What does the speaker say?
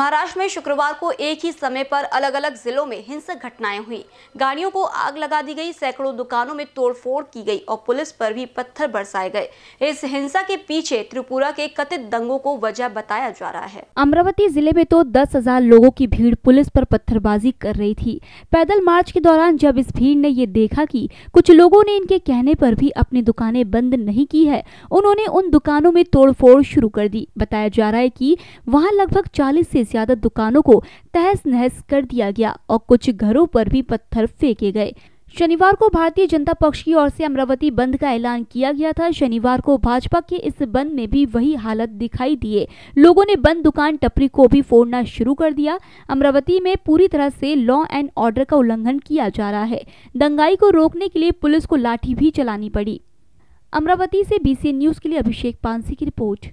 महाराष्ट्र में शुक्रवार को एक ही समय पर अलग अलग जिलों में हिंसक घटनाएं हुई गाड़ियों को आग लगा दी गई सैकड़ों दुकानों में तोड़फोड़ की गई और पुलिस पर भी पत्थर बरसाए गए इस हिंसा के पीछे त्रिपुरा के कथित दंगों को वजह बताया जा रहा है अमरावती जिले में तो दस हजार लोगों की भीड़ पुलिस पर पत्थरबाजी कर रही थी पैदल मार्च के दौरान जब इस भीड़ ने ये देखा की कुछ लोगों ने इनके कहने पर भी अपनी दुकानें बंद नहीं की है उन्होंने उन दुकानों में तोड़फोड़ शुरू कर दी बताया जा रहा है की वहाँ लगभग चालीस ऐसी ज्यादा दुकानों को तहस नहस कर दिया गया और कुछ घरों पर भी पत्थर फेंके गए शनिवार को भारतीय जनता पक्ष की ओर से अमरावती बंद का ऐलान किया गया था शनिवार को भाजपा के इस बंद में भी वही हालत दिखाई दिए लोगों ने बंद दुकान टपरी को भी फोड़ना शुरू कर दिया अमरावती में पूरी तरह से लॉ एंड ऑर्डर का उल्लंघन किया जा रहा है दंगाई को रोकने के लिए पुलिस को लाठी भी चलानी पड़ी अमरावती से बीसी न्यूज के लिए अभिषेक पानसी की रिपोर्ट